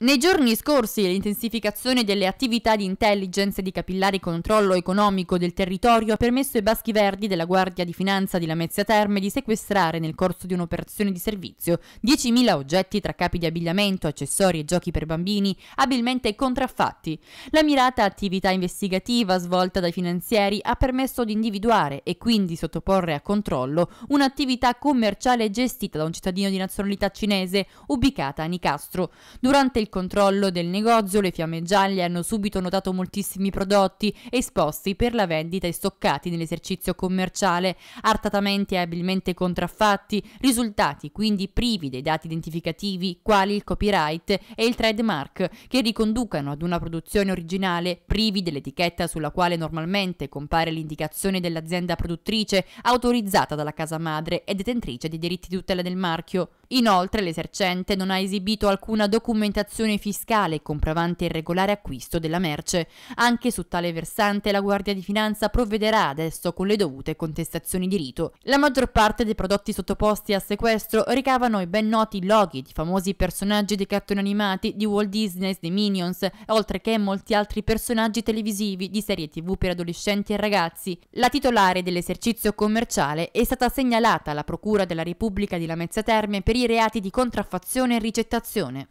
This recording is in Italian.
Nei giorni scorsi l'intensificazione delle attività di intelligence e di capillare controllo economico del territorio ha permesso ai Baschi Verdi della Guardia di Finanza di Lamezia Terme di sequestrare nel corso di un'operazione di servizio 10.000 oggetti tra capi di abbigliamento, accessori e giochi per bambini abilmente contraffatti. La mirata attività investigativa svolta dai finanzieri ha permesso di individuare e quindi sottoporre a controllo un'attività commerciale gestita da un cittadino di nazionalità cinese ubicata a Nicastro. Durante il il controllo del negozio, le fiamme gialle hanno subito notato moltissimi prodotti esposti per la vendita e stoccati nell'esercizio commerciale, artatamente e abilmente contraffatti, risultati quindi privi dei dati identificativi quali il copyright e il trademark, che riconducano ad una produzione originale privi dell'etichetta sulla quale normalmente compare l'indicazione dell'azienda produttrice autorizzata dalla casa madre e detentrice dei diritti di tutela del marchio. Inoltre l'esercente non ha esibito alcuna documentazione agevolazione fiscale comprovante il regolare acquisto della merce. Anche su tale versante la Guardia di Finanza provvederà adesso con le dovute contestazioni di rito. La maggior parte dei prodotti sottoposti a sequestro ricavano i ben noti loghi di famosi personaggi dei cartoni animati di Walt Disney The Minions, oltre che molti altri personaggi televisivi di serie tv per adolescenti e ragazzi. La titolare dell'esercizio commerciale è stata segnalata alla Procura della Repubblica di Lamezia Terme per i reati di contraffazione e ricettazione.